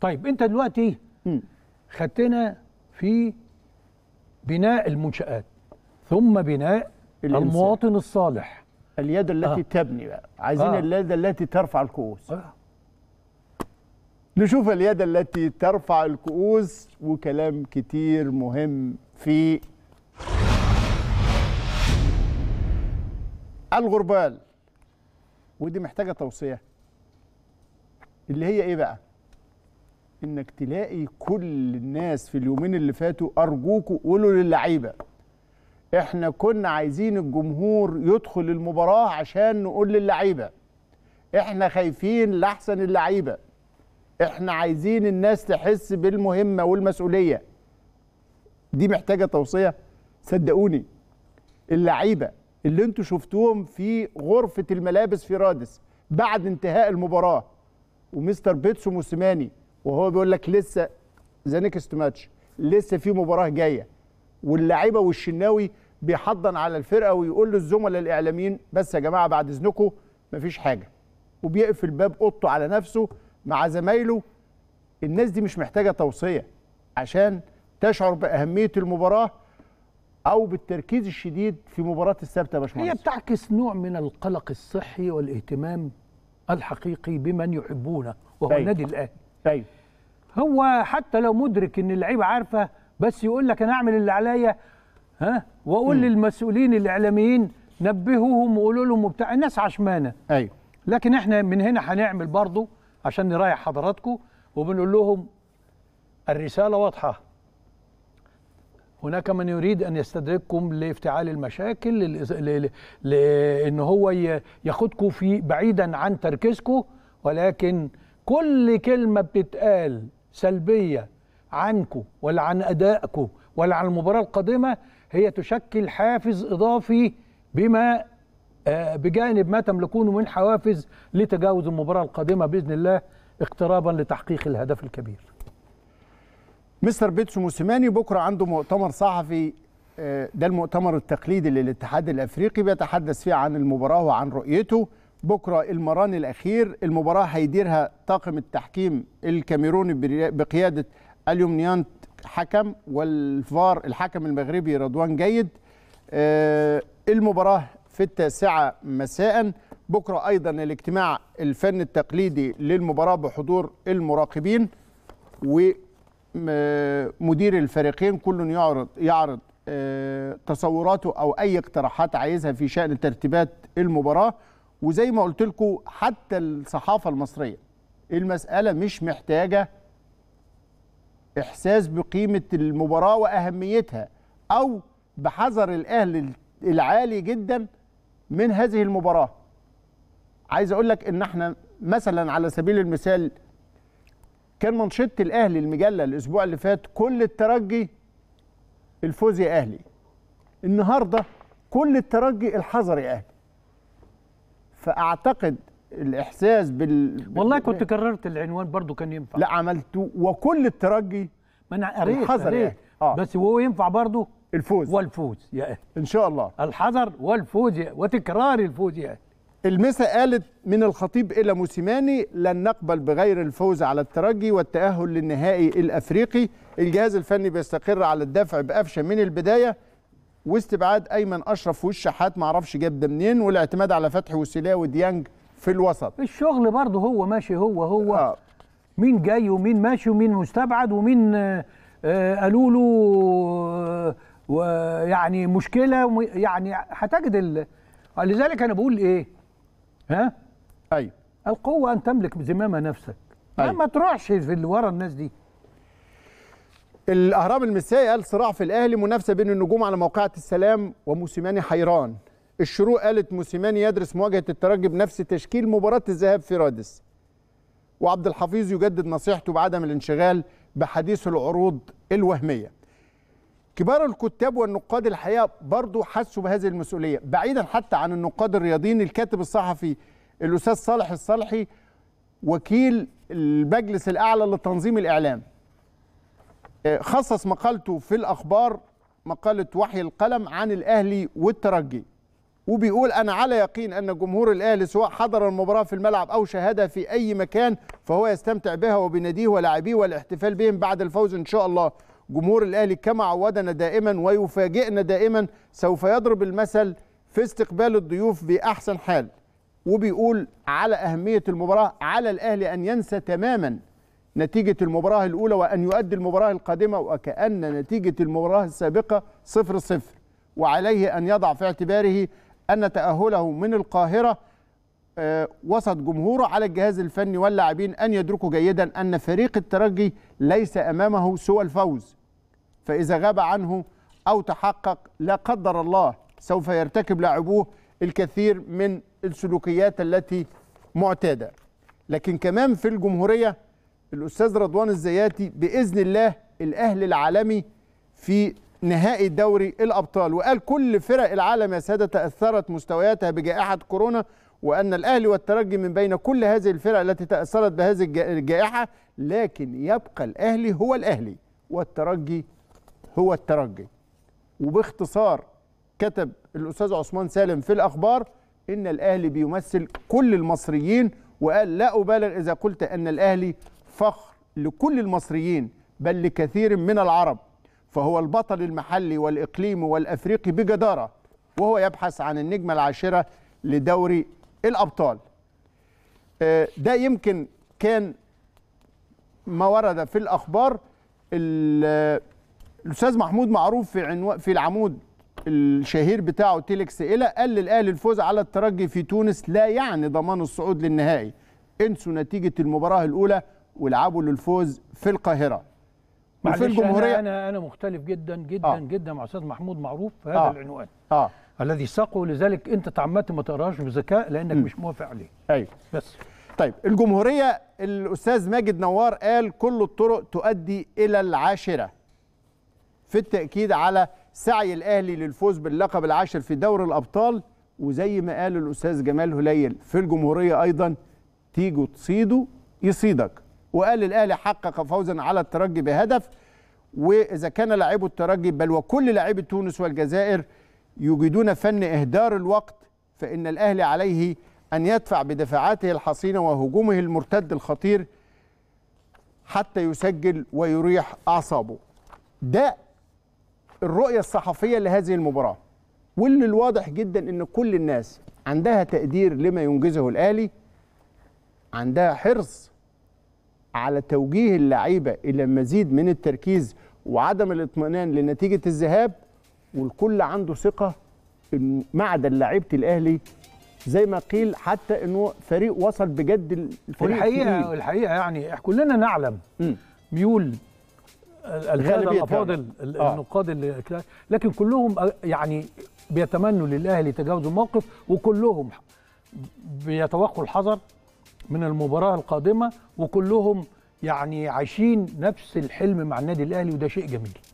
طيب انت دلوقتي خدتنا في بناء المنشآت ثم بناء الإنسان. المواطن الصالح اليد التي آه. تبني بقى عايزين آه. اليد التي ترفع الكؤوس آه. نشوف اليد التي ترفع الكؤوس وكلام كتير مهم في الغربال ودي محتاجه توصيه اللي هي ايه بقى انك تلاقي كل الناس في اليومين اللي فاتوا ارجوكوا قولوا للعيبه احنا كنا عايزين الجمهور يدخل المباراه عشان نقول للعيبه احنا خايفين لاحسن اللعيبه احنا عايزين الناس تحس بالمهمه والمسؤوليه دي محتاجه توصيه صدقوني اللعيبه اللي انتوا شفتوهم في غرفه الملابس في رادس بعد انتهاء المباراه ومستر بيتسو موسيماني وهو بيقول لك لسه ذا نيكست ماتش لسه في مباراه جايه واللعيبه والشناوي بيحضن على الفرقه ويقول للزملاء الاعلاميين بس يا جماعه بعد اذنكم مفيش حاجه وبيقفل باب اوضته على نفسه مع زمايله الناس دي مش محتاجه توصيه عشان تشعر باهميه المباراه او بالتركيز الشديد في مباراه السبت يا باشمهندس هي بتعكس نوع من القلق الصحي والاهتمام الحقيقي بمن يحبونه وهو طيب. النادي الاهلي طيب. ايوه هو حتى لو مدرك ان اللعيبه عارفه بس يقول لك انا اعمل اللي عليا ها واقول م. للمسؤولين الاعلاميين نبهوهم وقولوا لهم وبتاع الناس عشمانه ايوه لكن احنا من هنا هنعمل برضه عشان نريح حضراتكم وبنقول لهم الرساله واضحه هناك من يريد ان يستدرككم لافتعال المشاكل لان هو ياخدكم في بعيدا عن تركيزكم ولكن كل كلمه بتتقال سلبية عنكو ولا عن أدائكو ولا عن المباراة القادمة هي تشكل حافز إضافي بما آه، بجانب ما تملكونه من حوافز لتجاوز المباراة القادمة بإذن الله اقترابا لتحقيق الهدف الكبير مستر بيتسو موسيماني بكرة عنده مؤتمر صحفي آه، ده المؤتمر التقليدي للاتحاد الأفريقي بيتحدث فيه عن المباراة وعن رؤيته بكرة المران الأخير المباراة هيديرها طاقم التحكيم الكاميروني بقيادة اليومنيانت حكم والفار الحكم المغربي رضوان جيد آه، المباراة في التاسعة مساء بكرة أيضا الاجتماع الفني التقليدي للمباراة بحضور المراقبين ومدير آه، الفريقين كل يعرض يعرض آه، تصوراته أو أي اقتراحات عايزها في شأن ترتيبات المباراة وزي ما قلت لكم حتى الصحافه المصريه المساله مش محتاجه احساس بقيمه المباراه واهميتها او بحذر الاهل العالي جدا من هذه المباراه عايز اقول لك ان احنا مثلا على سبيل المثال كان منشط الاهلي المجله الاسبوع اللي فات كل الترجي الفوز يا اهلي النهارده كل الترجي الحذر يا اهلي فاعتقد الاحساس بال والله كنت كررت العنوان برضو كان ينفع لا عملته وكل الترجي ما انا قريت قريت يعني. آه. بس وهو ينفع برضو الفوز والفوز يا إيه. ان شاء الله الحذر والفوز يا إيه. وتكرار الفوز يا إيه. المسا قالت من الخطيب الى موسيماني لن نقبل بغير الفوز على الترجي والتاهل للنهائي الافريقي الجهاز الفني بيستقر على الدفع بقفشه من البدايه واستبعاد ايمن اشرف والشحات ما اعرفش جاب ده منين والاعتماد على فتحي وسيلاوي وديانج في الوسط الشغل برضه هو ماشي هو هو آه. مين جاي ومين ماشي ومين مستبعد ومين آه، آه، قالوا له آه، يعني مشكله يعني هتجد ال... لذلك انا بقول ايه ها ايوه القوه ان تملك زمام نفسك أيوة. ما تروحش في اللي ورا الناس دي الاهرام المسائي قال صراع في الاهلي منافسه بين النجوم على موقعه السلام وموسيماني حيران الشروق قالت موسيماني يدرس مواجهه الترجي بنفس تشكيل مباراه الذهاب في رادس وعبد الحفيظ يجدد نصيحته بعدم الانشغال بحديث العروض الوهميه كبار الكتاب والنقاد الحقيقه برضه حسوا بهذه المسؤوليه بعيدا حتى عن النقاد الرياضيين الكاتب الصحفي الاستاذ صالح الصالحي وكيل المجلس الاعلى لتنظيم الاعلام خصص مقالته في الأخبار مقالة وحي القلم عن الأهلي والترجي وبيقول أنا على يقين أن جمهور الأهلي سواء حضر المباراة في الملعب أو شاهدها في أي مكان فهو يستمتع بها وبناديه ولاعبيه والاحتفال بهم بعد الفوز إن شاء الله جمهور الأهلي كما عودنا دائما ويفاجئنا دائما سوف يضرب المثل في استقبال الضيوف بأحسن حال وبيقول على أهمية المباراة على الأهلي أن ينسى تماما نتيجة المباراة الأولى وأن يؤدي المباراة القادمة وكأن نتيجة المباراة السابقة صفر صفر وعليه أن يضع في اعتباره أن تأهله من القاهرة آه، وسط جمهوره على الجهاز الفني واللاعبين أن يدركوا جيدا أن فريق الترجي ليس أمامه سوى الفوز فإذا غاب عنه أو تحقق لا قدر الله سوف يرتكب لاعبوه الكثير من السلوكيات التي معتاده لكن كمان في الجمهوريه الاستاذ رضوان الزياتي باذن الله الاهلي العالمي في نهائي دوري الابطال وقال كل فرق العالم يا ساده تاثرت مستوياتها بجائحه كورونا وان الاهلي والترجي من بين كل هذه الفرق التي تاثرت بهذه الجائحه لكن يبقى الاهلي هو الاهلي والترجي هو الترجي وباختصار كتب الاستاذ عثمان سالم في الاخبار ان الاهلي بيمثل كل المصريين وقال لا ابالغ اذا قلت ان الاهلي فخر لكل المصريين بل لكثير من العرب فهو البطل المحلي والإقليمي والأفريقي بجدارة وهو يبحث عن النجمة العاشرة لدوري الأبطال آه، ده يمكن كان ما ورد في الأخبار الأستاذ محمود معروف في عنو في العمود الشهير بتاعه تيلكس إلى قال للأهلي الفوز على الترجي في تونس لا يعني ضمان الصعود للنهائي انسوا نتيجة المباراة الأولى ولعبوا للفوز في القاهره وفي الجمهوريه انا انا مختلف جدا جدا آه. جدا مع استاذ محمود معروف في هذا آه. العنوان آه. الذي ساقه لذلك انت تعمدت ما تقراهاش بذكاء لانك م. مش موافق عليه ايوه بس طيب الجمهوريه الاستاذ ماجد نوار قال كل الطرق تؤدي الى العاشره في التاكيد على سعي الاهلي للفوز باللقب العاشر في دوري الابطال وزي ما قال الاستاذ جمال هليل في الجمهوريه ايضا تيجوا تصيدوا يصيدك وقال الاهلي حقق فوزا على الترجي بهدف واذا كان لاعبو الترجي بل وكل لاعبي تونس والجزائر يجيدون فن اهدار الوقت فان الاهلي عليه ان يدفع بدفاعاته الحصينه وهجومه المرتد الخطير حتى يسجل ويريح اعصابه ده الرؤيه الصحفيه لهذه المباراه واللي الواضح جدا ان كل الناس عندها تقدير لما ينجزه الاهلي عندها حرص على توجيه اللعيبه الى مزيد من التركيز وعدم الاطمئنان لنتيجه الذهاب والكل عنده ثقه ان معدن لعيبه الاهلي زي ما قيل حتى انه فريق وصل بجد الفريق الحقيقه الحقيقه يعني كلنا نعلم ميول الغالب الافاضل آه. النقاد اللي لكن كلهم يعني بيتمنوا للاهلي تجاوز الموقف وكلهم بيتوقوا الحذر من المباراه القادمه وكلهم يعني عايشين نفس الحلم مع النادي الاهلي وده شيء جميل